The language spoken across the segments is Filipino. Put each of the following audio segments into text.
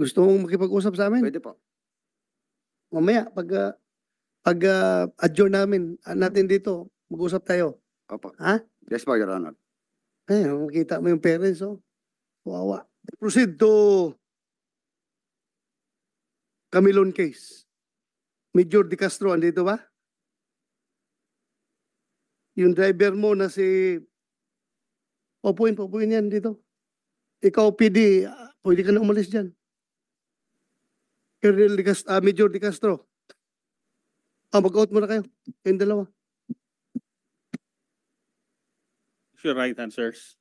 Gusto mong makipag-usap sa amin? Pwede po. Mamaya, pag, ah, pag ah, adjourn namin, ah, natin dito, mag-usap tayo. Opo. Ha? Yes po, Your Honor. Ayun, eh, makita mo yung parents, oh. Wawa. Proceed to Camilon case. Major De Castro, andito ba? Yung driver mo na si... Opuin, opuin yan dito. Ikaw, PD, ah, pwede ka na umalis dyan. Colonel De Castro, uh, ah, Major De Castro. Ah, mag-out muna kayo. Kayong dalawa. Your right answers.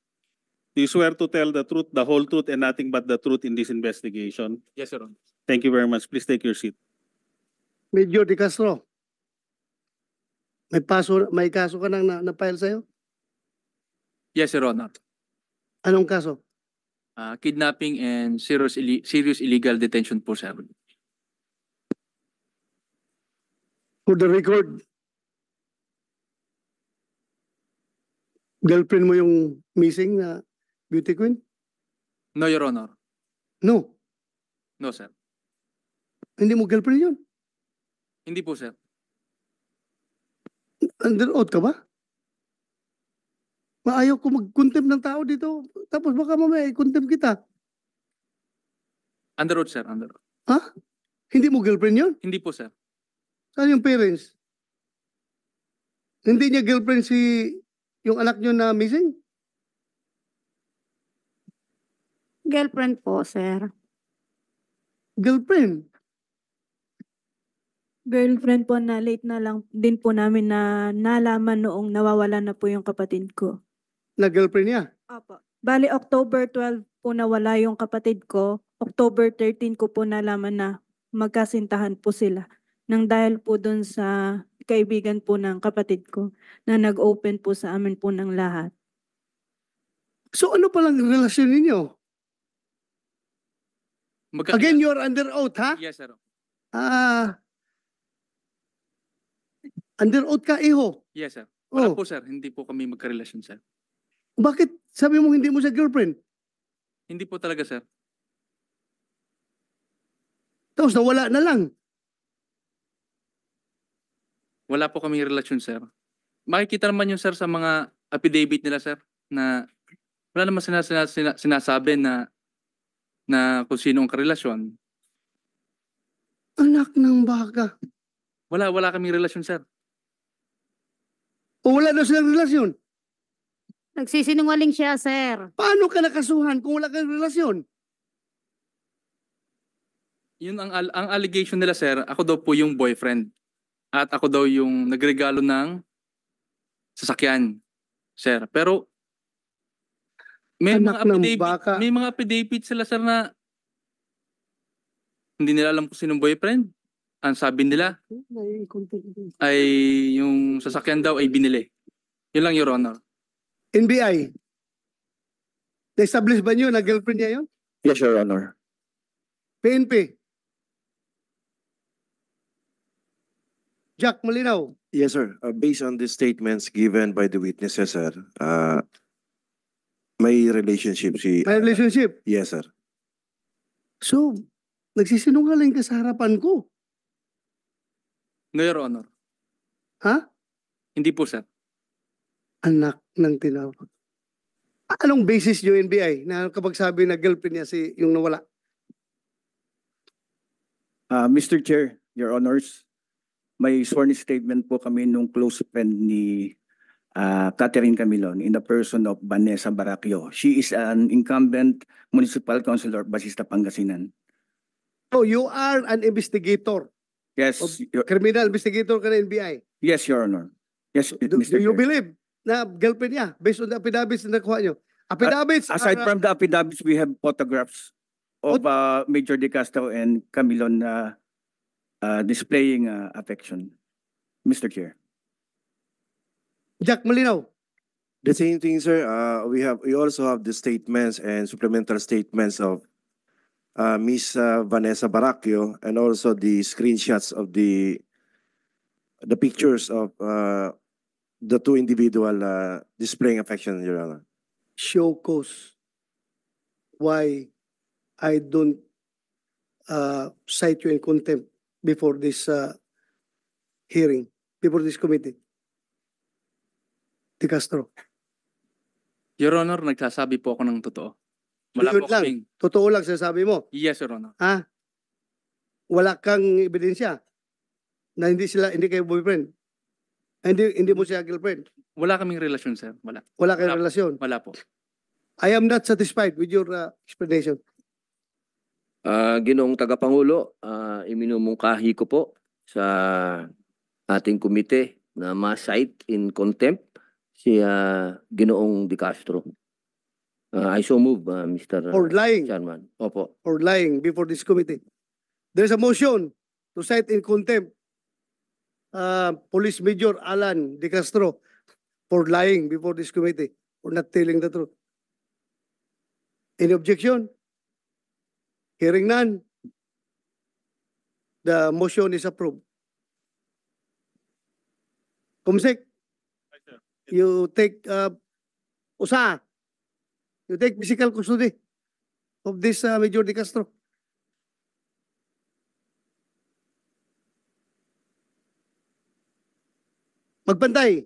Do you swear to tell the truth, the whole truth, and nothing but the truth in this investigation? Yes, Your Honor. Thank you very much. Please take your seat. Major De Castro, may, paso, may kaso ka nang na-file na sa'yo? Yes, Your Honor. Anong kaso? Uh, kidnapping and serious, serious illegal detention po, sir. For the record, girlfriend mo yung missing na beauty queen? No, Your Honor. No. No, sir. Hindi mo girlfriend yun? Hindi po, sir. Under oath ka ba? Maayaw ko mag-contempt ng tao dito. Tapos baka mamaya i-contempt kita. Under sir. Under oath. Ha? Hindi mo girlfriend yun? Hindi po, sir. Saan yung parents? Hindi niya girlfriend si yung anak niyo na missing? Girlfriend po, sir. Girlfriend? Girlfriend po na late na lang din po namin na nalaman noong nawawala na po yung kapatid ko. Na girlfriend niya? Opo. Bali, October 12 po nawala yung kapatid ko. October 13 ko po nalaman na magkasintahan po sila nang dahil po doon sa kaibigan po ng kapatid ko na nag-open po sa amin po ng lahat. So ano palang relasyon ninyo? Magka- Again, are under oath, ha? Yes, sir. Ah, under oath ka, iho. Yes, sir. Oh. Wala Oh. po, sir. Hindi po kami magkarelasyon, sir. Bakit sabi mo hindi mo siya girlfriend? Hindi po talaga, sir. Tapos nawala na lang. Wala po kaming relasyon, sir. Makikita naman yun, sir, sa mga affidavit nila, sir, na wala naman sinas- sinas- sinasabi na na kung sino ang karelasyon. Anak ng baka. Wala, wala kaming relasyon, sir. O wala daw silang relasyon. Nagsisinungaling siya, sir. Paano ka nakasuhan kung wala kang relasyon? Yun ang, ang allegation nila, sir. Ako daw po yung boyfriend at ako daw yung nagregalo ng sasakyan, sir. Pero may Anak mga affidavit, baka. may mga affidavit sila sir na hindi nila alam kung sino boyfriend. Ang sabi nila ay yung sasakyan daw ay binili. Yun lang, Your Honor. NBI, na-establish ba niyo na girlfriend niya yun? Yes, Your Honor. PNP, Jack Malinaw. Yes, sir. Uh, based on the statements given by the witnesses, sir, uh, may relationship si... May uh, relationship? Yes, sir. So, nagsisinungaling ka sa harapan ko. No, Your Honor. Ha? Hindi po, sir. Anak ng tinawag. Anong basis niyo, NBI na kapag sabi na girlfriend niya si yung nawala? Uh, Mr. Chair, Your Honors, may sworn statement po kami nung close friend ni uh, Catherine Camilon in the person of Vanessa Baracchio. She is an incumbent municipal councilor of Basista, Pangasinan. So you are an investigator? Yes. criminal investigator ka na NBI? Yes, Your Honor. Yes, do, Mr. Do you Chair. believe na girlfriend niya based on the affidavits na nakuha niyo? Affidavits? Uh, aside are, from the affidavits, we have photographs of uh, Major De Castro and Camilon uh, uh, displaying uh, affection. Mr. Chair. Jack Molino. The same thing, sir. Uh, we have we also have the statements and supplemental statements of uh, Miss uh, Vanessa Baracchio and also the screenshots of the the pictures of uh, the two individual uh, displaying affection, Your Honor. Show cause why I don't uh, cite you in contempt before this uh, hearing, before this committee? De Castro. Your Honor, nagsasabi po ako ng totoo. Wala Yun po lang. kaming... Totoo lang sasabi mo. Yes, Your Honor. Ha? Ah, wala kang ebidensya na hindi sila, hindi kayo boyfriend. Ah, hindi, hindi mo siya girlfriend. Wala kaming relasyon, sir. Wala. Wala kayong relasyon. Wala po. I am not satisfied with your uh, explanation. Uh, Ginoong Tagapangulo, uh, iminumungkahi ko po sa ating komite na ma-cite in contempt si uh, Ginoong Di Castro. Uh, I so move, uh, Mr. For lying. Chairman. Opo. For lying before this committee. There's a motion to cite in contempt uh, Police Major Alan Di Castro for lying before this committee or not telling the truth. Any objection? Hearing none, the motion is approved. Kumsik, you take uh, usa, you take physical custody of this uh, Major De Castro. Magbantay.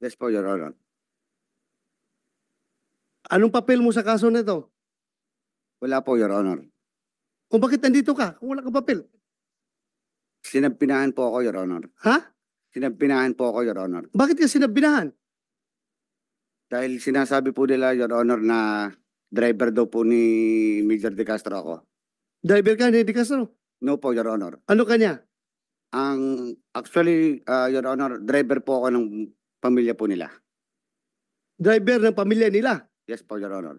Yes po, Your Honor. Anong papel mo sa kaso nito? Wala po, Your Honor. Kung bakit nandito ka? Kung wala kang papel. Sinampinahan po ako, Your Honor. Ha? Sinampinahan po ako, Your Honor. Bakit ka sinampinahan? Dahil sinasabi po nila, Your Honor, na driver daw po ni Major De Castro ako. Driver ka ni De Castro? No po, Your Honor. Ano kanya? Ang actually, uh, Your Honor, driver po ako ng pamilya po nila. Driver ng pamilya nila? Yes po, Your Honor.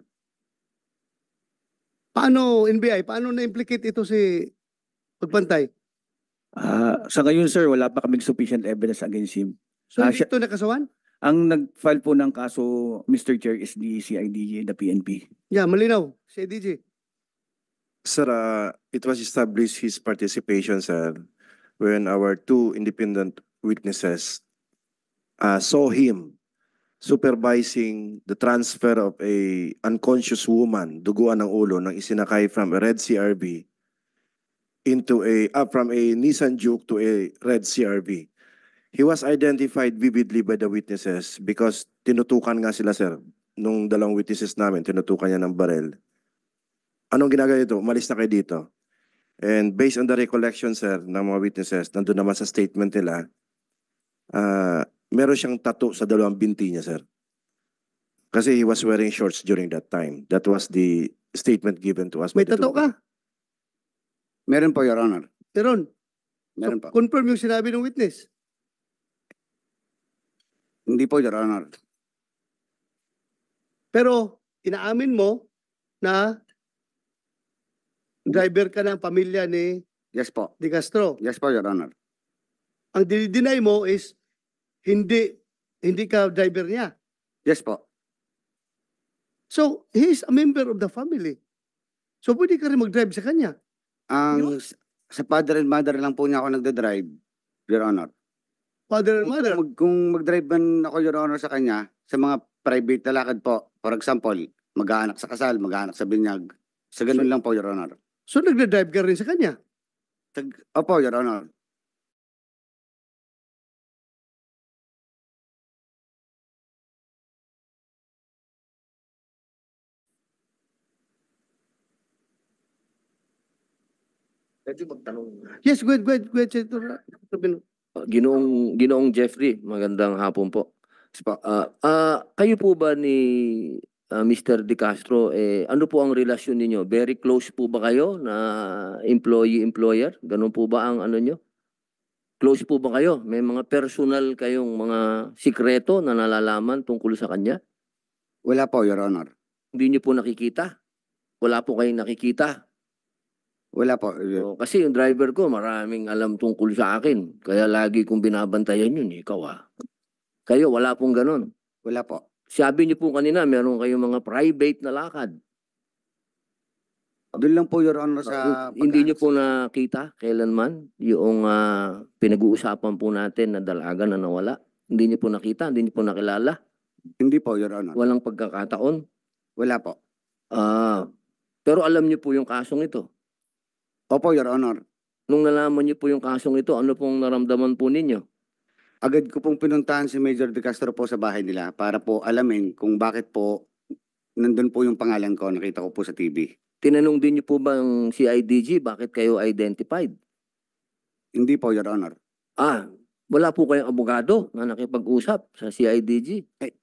Paano, NBI, paano na-implicate ito si Pagpantay? Ah, sa ngayon sir, wala pa kaming sufficient evidence against him. So, Ah, hindi siya- ito nakasawan? Ang nag-file po ng kaso, Mr. Chair, is the CIDG the PNP. Yeah, malinaw. Si Sir, uh, it was established his participation, sir, when our two independent witnesses uh, saw him supervising the transfer of a unconscious woman, duguan ng ulo, nang isinakay from a Red CRV into a, uh, from a Nissan Juke to a Red CRV. He was identified vividly by the witnesses because tinutukan nga sila, sir. Nung dalawang witnesses namin, tinutukan niya ng barel. Anong ginagawa ito? Umalis na kayo dito. And based on the recollection, sir, ng mga witnesses, nandoon naman sa statement nila, uh, meron siyang tato sa dalawang binti niya, sir. Kasi he was wearing shorts during that time. That was the statement given to us. May tato ka? Meron po, Your Honor. Meron? Meron po. confirm yung sinabi ng witness. Hindi po, Your Honor. Pero inaamin mo na driver ka ng pamilya ni Yes po. De Castro. Yes po, Your Honor. Ang dinideny mo is hindi, hindi ka driver niya. Yes po. So, he is a member of the family. So, pwede ka rin mag-drive sa kanya. Ang Yun. sa father and mother lang po niya ako nagda-drive, Your Honor. Father and mother. Kung, kung mag-drive man ako, Your Honor, sa kanya, sa mga private na lakad po, for example, mag-aanak sa kasal, mag-aanak sa binyag, sa ganun lang po, Your Honor. So, nagda-drive ka rin sa kanya. Tag- Opo, Your Honor. Pwede magtanong. Yes, good, good, good, Senator ah, Ginoong, Ginoong Jeffrey, magandang hapon po. Uh, uh, kayo po ba ni uh, Mr. De Castro, eh, ano po ang relasyon ninyo? Very close po ba kayo na employee-employer? Ganun po ba ang ano nyo? Close po ba kayo? May mga personal kayong mga sikreto na nalalaman tungkol sa kanya? Wala po, Your Honor. Hindi nyo po nakikita? Wala po kayong nakikita? Wala po. Oo, oh, kasi yung driver ko maraming alam tungkol sa akin. Kaya lagi kong binabantayan yun. Ikaw ah. Kayo wala pong ganun. Wala po. Sabi niyo po kanina meron kayong mga private na lakad. Doon lang po, Your Honor, sa... Ah, hindi niyo po nakita kailanman yung ah, pinag-uusapan po natin na dalaga na nawala? Hindi niyo po nakita? Hindi niyo po nakilala? Hindi po, Your Honor. Walang pagkakataon? Wala po. Ah, pero alam niyo po yung kasong ito. Opo, Your Honor. Nung nalaman niyo po yung kasong ito, ano pong naramdaman po ninyo? Agad ko pong pinuntahan si Major De Castro po sa bahay nila para po alamin kung bakit po nandun po yung pangalan ko, nakita ko po sa TV. Tinanong din niyo po bang ang CIDG bakit kayo identified? Hindi po, Your Honor. Ah, wala po kayong abogado na nakipag-usap sa CIDG? Eh,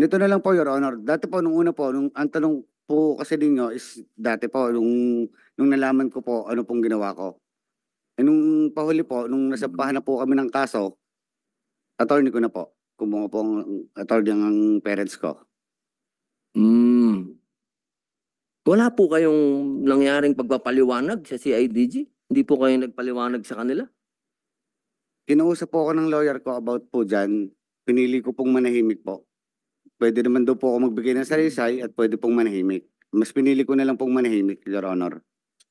Nito na lang po, Your Honor. Dati po, nung una po, nung, ang tanong po kasi ninyo is dati po nung nung nalaman ko po ano pong ginawa ko. Eh, nung pahuli po, nung nasampahan na po kami ng kaso, attorney ko na po. Kumuha po ang attorney ng parents ko. Mm. Wala po kayong nangyaring pagpapaliwanag sa CIDG? Hindi po kayo nagpaliwanag sa kanila? Kinausap po ako ng lawyer ko about po dyan. Pinili ko pong manahimik po pwede naman daw po ako magbigay ng salisay at pwede pong manahimik. Mas pinili ko na lang pong manahimik, Your Honor.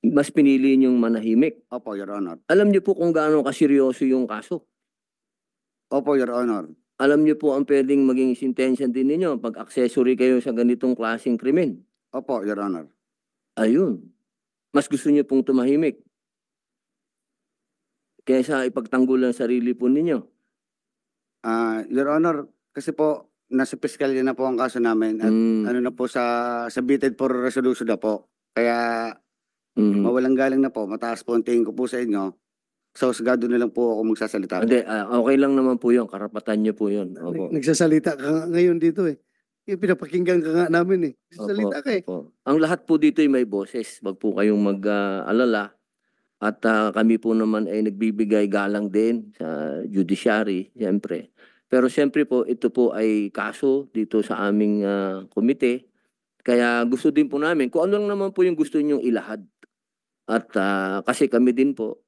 Mas pinili niyong manahimik. Opo, Your Honor. Alam niyo po kung gaano kaseryoso yung kaso. Opo, Your Honor. Alam niyo po ang pwedeng maging sentensya din ninyo pag accessory kayo sa ganitong klaseng krimen. Opo, Your Honor. Ayun. Mas gusto niyo pong tumahimik kaysa ipagtanggol ang sarili po ninyo. Ah, Your Honor, kasi po nasa piskalya na po ang kaso namin at Mm. ano na po sa submitted for resolution na po. Kaya Mhm. mawalang galang na po, mataas po ang tingin ko po sa inyo. So, sigado na lang po ako magsasalita. Hindi, ah, okay lang naman po yun. Karapatan niyo po yun. Opo. Nagsasalita ka ngayon dito eh. Yung pinapakinggan ka nga namin eh. Nagsasalita ka eh. Ang lahat po dito ay may boses. Wag po kayong mag-alala. Ah, at ah, kami po naman ay nagbibigay galang din sa judiciary, siyempre. Pero siyempre po, ito po ay kaso dito sa aming uh, komite. Kaya gusto din po namin, kung ano lang naman po yung gusto ninyong ilahad. At uh, kasi kami din po,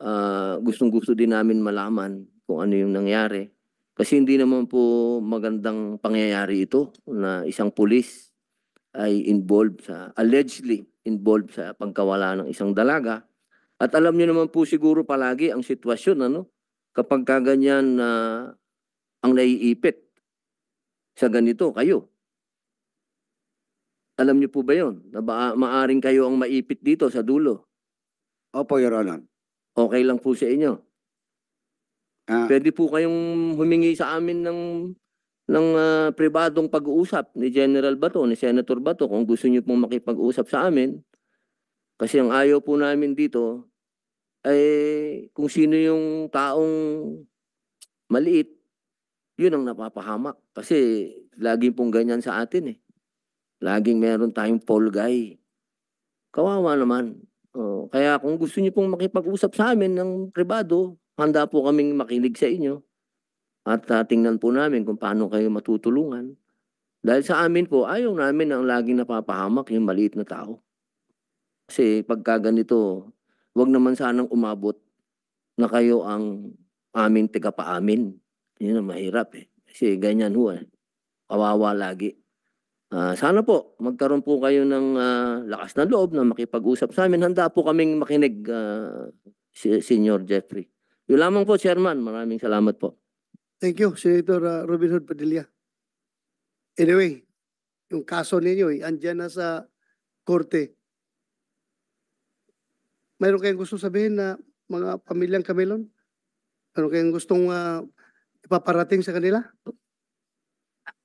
uh, ah, gustong-gusto din namin malaman kung ano yung nangyari. Kasi hindi naman po magandang pangyayari ito na isang pulis ay involved sa, allegedly involved sa pagkawala ng isang dalaga. At alam niyo naman po siguro palagi ang sitwasyon, ano? Kapag kaganyan na uh, ang naiipit sa ganito kayo. Alam niyo po ba yon? Na ba, maaring kayo ang maipit dito sa dulo. Opo, Your Honor. Okay lang po sa inyo. Ah, Pwede po kayong humingi sa amin ng ng ah, pribadong pag-uusap ni General Bato, ni Senator Bato kung gusto niyo pong makipag-usap sa amin. Kasi ang ayaw po namin dito ay eh, kung sino yung taong maliit yun ang napapahamak. Kasi laging pong ganyan sa atin eh. Laging meron tayong poll guy. Kawawa naman. Oh, kaya kung gusto niyo pong makipag-usap sa amin ng pribado, handa po kaming makinig sa inyo. At uh, tingnan po namin kung paano kayo matutulungan. Dahil sa amin po, ayaw namin ang laging napapahamak yung maliit na tao. Kasi pagka ganito, wag naman sanang umabot na kayo ang aming tagapaamin. Yun ang mahirap eh. Kasi ganyan ho eh. Kawawa lagi. Uh, sana po, magkaroon po kayo ng uh, lakas na loob na makipag-usap sa amin. Handa po kaming makinig, uh, ah, Senior Jeffrey. Yun lamang po, Chairman. Maraming salamat po. Thank you, Senator uh, Robin Hood Padilla. Anyway, yung kaso ninyo, eh, andyan na sa korte. Mayroon kayong gusto sabihin na mga pamilyang Camelon? Ano kayong gustong uh, ipaparating sa kanila?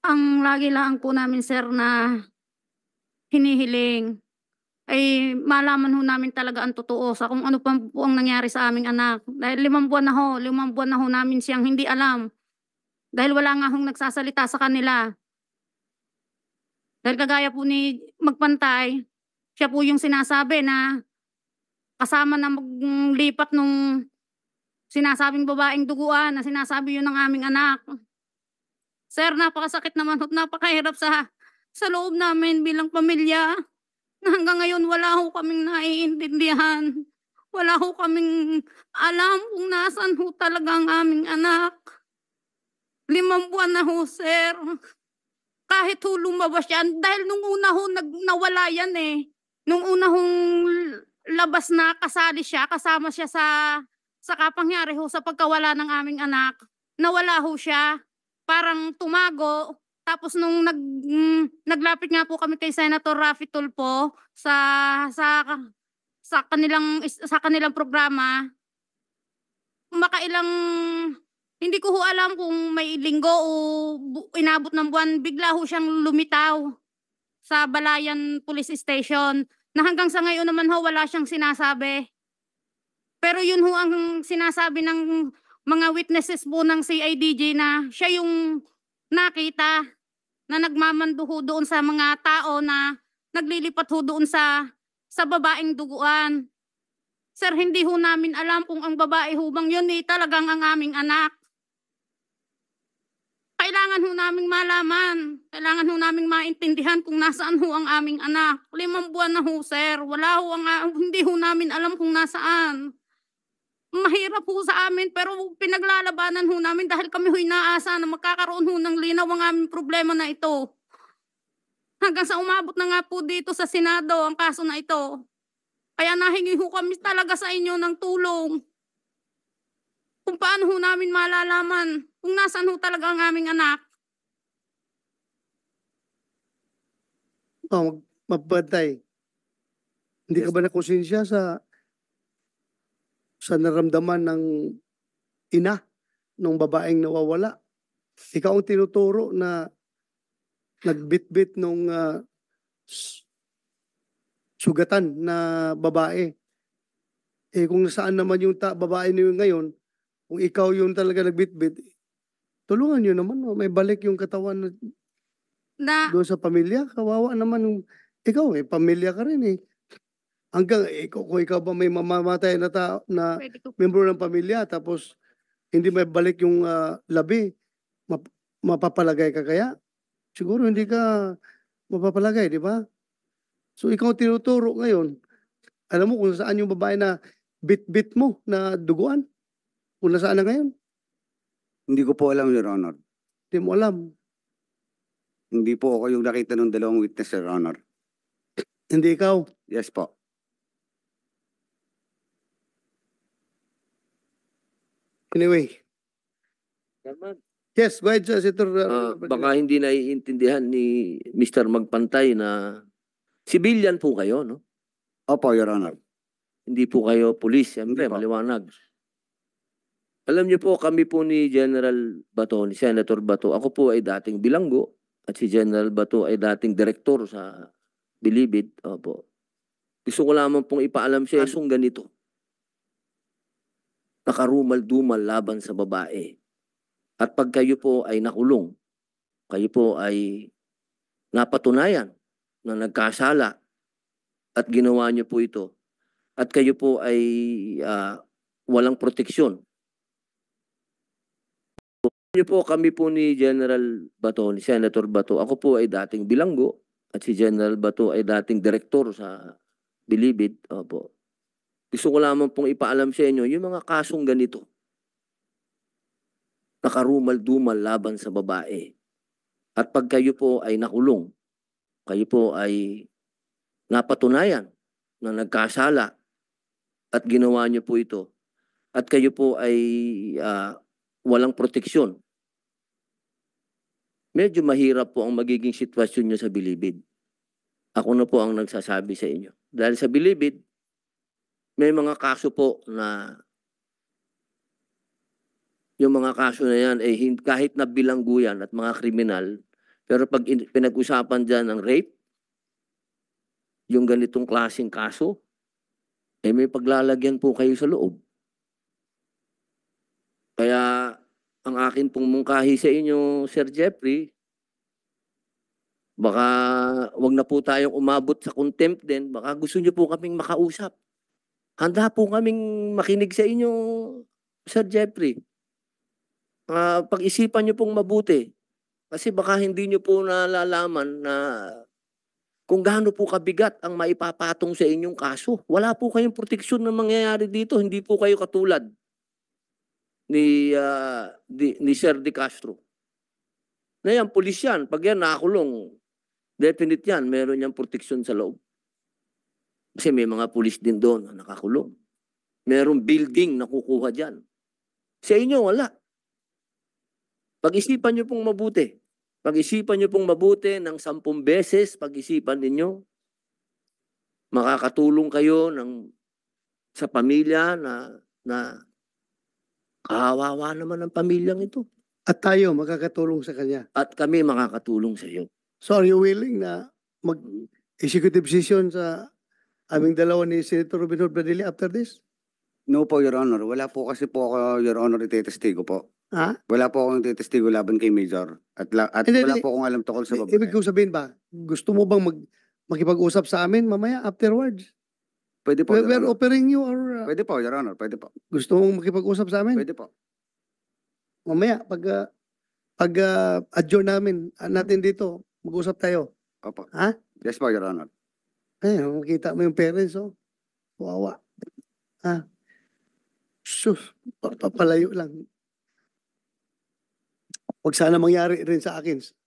Ang lagi lang po namin sir na hinihiling ay malaman ho namin talaga ang totoo sa kung ano pa po ang nangyari sa aming anak. Dahil limang buwan na ho, limang buwan na ho namin siyang hindi alam. Dahil wala nga hong nagsasalita sa kanila. Dahil kagaya po ni Magpantay, siya po yung sinasabi na kasama na maglipat nung sinasabing babaeng duguan na sinasabi yun ng aming anak. Sir, napakasakit naman at napakahirap sa, sa loob namin bilang pamilya. Hanggang ngayon, wala ho kaming naiintindihan. Wala ho kaming alam kung nasan ho talaga ang aming anak. Limang buwan na ho, sir. Kahit ho lumabas yan, dahil nung una ho nag, nawala yan eh. Nung una hong labas na kasali siya, kasama siya sa sa pangyari ho sa pagkawala ng aming anak, nawala ho siya, parang tumago. Tapos nung nag, mm, naglapit nga po kami kay Senator Rafi Tulfo sa sa sa kanilang sa kanilang programa, makailang hindi ko ho alam kung may linggo o inabot ng buwan, bigla ho siyang lumitaw sa Balayan Police Station na hanggang sa ngayon naman ho wala siyang sinasabi. Pero yun ho ang sinasabi ng mga witnesses po ng CIDJ na siya yung nakita na nagmamando ho doon sa mga tao na naglilipat ho doon sa sa babaeng duguan. Sir, hindi ho namin alam kung ang babae ho bang yun eh, talagang ang aming anak. Kailangan ho naming malaman. Kailangan ho naming maintindihan kung nasaan ho ang aming anak. Limang buwan na ho, sir. Wala ho ang, hindi ho namin alam kung nasaan mahirap po sa amin pero pinaglalabanan ho namin dahil kami ho'y naasa na makakaroon ho ng linaw ang aming problema na ito. Hanggang sa umabot na nga po dito sa Senado ang kaso na ito. Kaya nahingi ho kami talaga sa inyo ng tulong. Kung paano ho namin malalaman kung nasan ho talaga ang aming anak. Oh, magbantay. Hindi ka ba nakonsensya sa sa naramdaman ng ina ng babaeng nawawala. Ikaw ang tinuturo na nagbitbit nung uh, sugatan na babae. Eh kung saan naman yung ta- babae niyo ngayon, kung ikaw yung talaga nagbitbit, tulungan niyo naman, no? may balik yung katawan na, na doon sa pamilya, kawawa naman yung ikaw eh, pamilya ka rin eh hanggang eh, kung ikaw ba may mamamatay na tao na member ng pamilya tapos hindi may balik yung ah, labi, map- mapapalagay ka kaya? Siguro hindi ka mapapalagay, di ba? So ikaw ang tinuturo ngayon. Alam mo kung saan yung babae na bit-bit mo na duguan? Kung nasaan na ngayon? Hindi ko po alam, Your Honor. Hindi mo alam. Hindi po ako yung nakita ng dalawang witness, Your Honor. Hindi ikaw. Yes po. Anyway. Chairman. Yes, go ahead, Senator. Uh, ah, baka hindi naiintindihan ni Mr. Magpantay na civilian po kayo, no? Opo, Your Honor. Hindi po kayo police, siyempre, maliwanag. Alam niyo po, kami po ni General Bato, ni Senator Bato, ako po ay dating bilanggo at si General Bato ay dating direktor sa Bilibid. Opo. Gusto ko lamang pong ipaalam siya, kasong ganito nakarumal-dumal laban sa babae. At pag kayo po ay nakulong, kayo po ay napatunayan na nagkasala at ginawa niyo po ito at kayo po ay uh, walang proteksyon. Kayo po kami po ni General Bato, ni Senator Bato. Ako po ay dating bilanggo at si General Bato ay dating direktor sa Bilibid. Opo. Gusto ko lamang pong ipaalam sa inyo, yung mga kasong ganito, nakarumal-dumal laban sa babae. At pag kayo po ay nakulong, kayo po ay napatunayan na nagkasala at ginawa niyo po ito at kayo po ay uh, walang proteksyon, medyo mahirap po ang magiging sitwasyon niyo sa bilibid. Ako na po ang nagsasabi sa inyo. Dahil sa bilibid, may mga kaso po na yung mga kaso na yan, ay eh, kahit na bilanggo at mga kriminal, pero pag pinag-usapan dyan ng rape, yung ganitong klaseng kaso, eh may paglalagyan po kayo sa loob. Kaya ang akin pong mungkahi sa inyo, Sir Jeffrey, baka wag na po tayong umabot sa contempt din, baka gusto niyo po kaming makausap. Handa po kaming makinig sa inyo, Sir Jeffrey. Uh, pag-isipan nyo pong mabuti. Kasi baka hindi nyo po nalalaman na kung gaano po kabigat ang maipapatong sa inyong kaso. Wala po kayong proteksyon na mangyayari dito. Hindi po kayo katulad ni, uh, di, ni Sir De Castro. Na yan, pulis yan. Pag yan nakakulong, definite yan, meron niyang proteksyon sa loob. Kasi may mga pulis din doon na nakakulong. Merong building na kukuha dyan. Sa inyo, wala. Pag-isipan nyo pong mabuti. Pag-isipan nyo pong mabuti ng sampung beses, pag-isipan ninyo, makakatulong kayo ng, sa pamilya na, na kawawa naman ang pamilyang ito. At tayo makakatulong sa kanya. At kami makakatulong sa iyo. So are you willing na mag-executive session sa aming dalawa ni Senator Robin Hood Bradley after this? No po, Your Honor. Wala po kasi po ako, Your Honor, itetestigo po. Ha? Wala po akong itetestigo laban kay Major. At, la- at Hindi, wala hindi. po akong alam tungkol sa babae. Ibig kong sabihin ba, gusto mo bang mag makipag-usap sa amin mamaya afterwards? Pwede po, We're, offering you or uh, Pwede po, Your Honor. Pwede po. gusto mong makipag-usap sa amin? Pwede po. Mamaya pag uh, pag uh, adjourn namin ah, natin dito, mag-usap tayo. Opo. Ha? Yes po, Your Honor. Eh, oh, makikita mo yung parents, oh. Wawa. Ha? Sus, papalayo lang. Huwag sana mangyari rin sa akin.